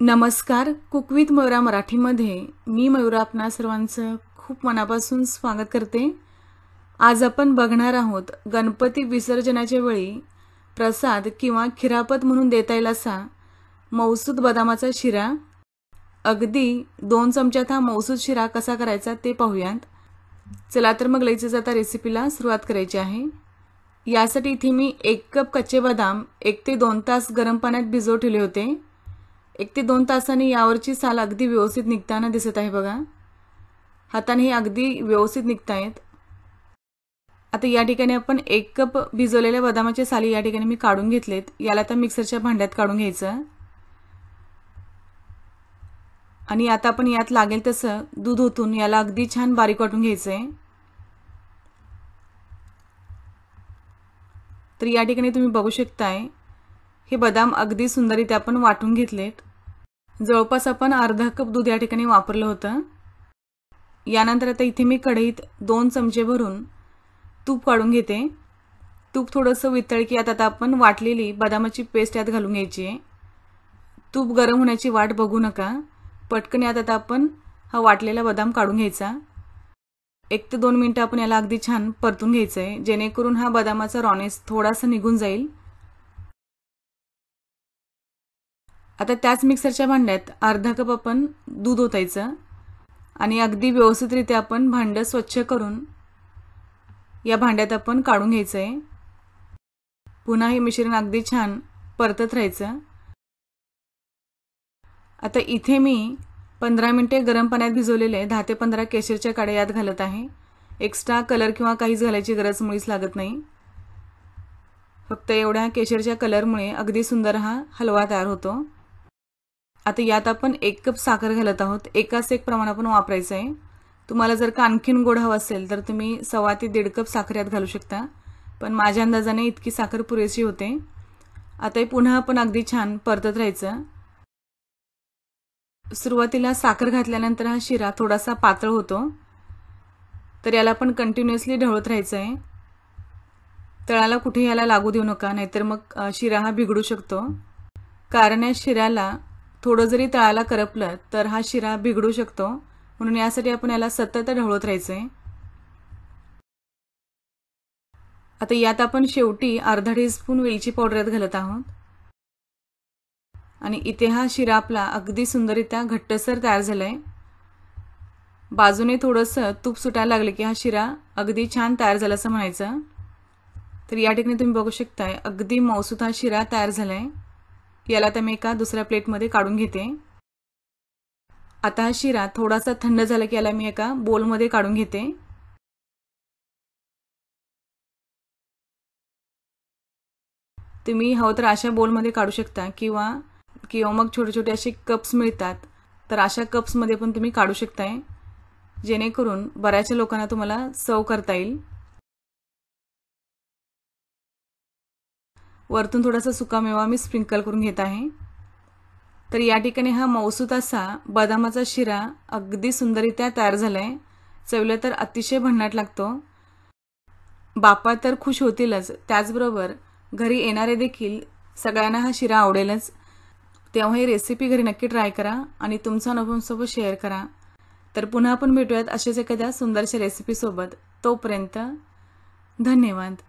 नमस्कार कुकवीत मयुरा मराठीमध्ये मी मयुरा आपणा सर्वांचं खूप मनापासून स्वागत करते आज आपण बघणार आहोत गणपती विसर्जनाच्या वेळी प्रसाद किंवा खिरापत म्हणून देता येईल असा मौसूद बदामाचा शिरा अगदी दोन चमच्यात हा मौसूद शिरा कसा करायचा ते पाहूयात चला तर मग लयचं आता रेसिपीला सुरुवात करायची आहे यासाठी इथे मी एक कप कच्चे बदाम एक ते दोन तास गरम पाण्यात भिजव ठेवले होते एक ते दोन तासांनी यावरची साल अगदी व्यवस्थित निघताना दिसत आहे बघा हाताने हे अगदी व्यवस्थित निघत आहेत आता या ठिकाणी आपण एक कप भिजवलेल्या बदामाचे साली या ठिकाणी मी काढून घेतलेत याला आता मिक्सरच्या भांड्यात काढून घ्यायचं आणि आता आपण यात लागेल तसं दूध ओतून याला अगदी छान बारीक वाटून घ्यायचं आहे तर या ठिकाणी तुम्ही बघू शकताय हे बदाम अगदी सुंदररित्या आपण वाटून घेतलेत जवळपास आपण अर्धा कप दूध या ठिकाणी वापरलं होतं यानंतर आता इथे मी कढईत दोन चमचे भरून तूप काढून घेते तूप थोडंसं वितळ की आता आपण वाटलेली बदामाची पेस्ट यात घालून घ्यायची आहे तूप गरम होण्याची वाट बघू नका पटकन यात आता आपण हा वाटलेला बदाम काढून घ्यायचा एक ते दोन मिनटं आपण याला अगदी छान परतून घ्यायचं आहे जेणेकरून हा बदामाचा रॉनेस थोडासा निघून जाईल आता त्याच मिक्सरच्या भांड्यात अर्धा कप आपण दूध ओतायचं आणि अगदी व्यवस्थितरित्या आपण भांडं स्वच्छ करून या भांड्यात आपण काढून घ्यायचं आहे पुन्हा हे मिश्रण अगदी छान परतत राहायचं आता इथे मी पंधरा मिनटे गरम पाण्यात भिजवलेले दहा ते पंधरा केशरच्या काड्या यात घालत आहे एक्स्ट्रा कलर किंवा काहीच घालायची गरज मुळीच लागत नाही फक्त एवढ्या केशरच्या कलरमुळे अगदी सुंदर हा हलवा तयार होतो आता यात आपण एक कप साखर घालत आहोत एकाच एक प्रमाण आपण वापरायचं आहे तुम्हाला जर का आणखीन गोड हवं असेल तर तुम्ही सव्वा ते दीड कप साखर यात घालू शकता पण माझ्या अंदाजाने इतकी साखर पुरेशी होते आता हे पुन्हा आपण अगदी छान परतत राहायचं सुरुवातीला साखर घातल्यानंतर हा शिरा थोडासा पातळ होतो तर याला आपण कंटिन्युअसली ढवळत राहायचं आहे तळाला कुठे याला लागू देऊ नका नाहीतर मग शिरा हा बिघडू शकतो कारण या शिऱ्याला थोडं जरी तळाला करपलं तर हा शिरा बिघडू शकतो म्हणून यासाठी आपण याला सतत ढवळत राहायचं आहे आता यात आपण शेवटी अर्धा टीस्पून वेलची पावडर घालत आहोत आणि इथे हा शिरा आपला अगदी सुंदररित्या घट्टसर तयार झाला आहे बाजूने थोडंसं तूप सुटायला लागलं की हा शिरा अगदी छान तयार झाला असं म्हणायचं तर या ठिकाणी तुम्ही बघू शकताय अगदी मौसूत हा शिरा तयार झाला आहे याला तर मी एका दुसऱ्या प्लेटमध्ये काढून घेते आता शिरा थोडासा थंड झाला की याला मी एका बोलमध्ये काढून घेते तुम्ही हवं तर अशा बोलमध्ये काढू शकता किंवा किंवा मग छोटे छोटे असे कप्स मिळतात तर अशा कप्समध्ये पण तुम्ही काढू शकताय जेणेकरून बऱ्याचशा लोकांना तुम्हाला सर्व करता येईल वरतून थोडासा सुकामेवा मी स्प्रिंकल करून घेत आहे तर या ठिकाणी हा मौसूत असा बदामाचा शिरा अगदी सुंदरित्या तयार झाला आहे चवलं तर अतिशय भन्नाट लागतो बापा तर खुश होतीलच त्याचबरोबर घरी येणारे देखील सगळ्यांना हा शिरा आवडेलच तेव्हा ही रेसिपी घरी नक्की ट्राय करा आणि तुमचा अनुभवसोबत शेअर करा तर पुन्हा आपण भेटूयात असेच एखाद्या सुंदरशा रेसिपीसोबत तोपर्यंत धन्यवाद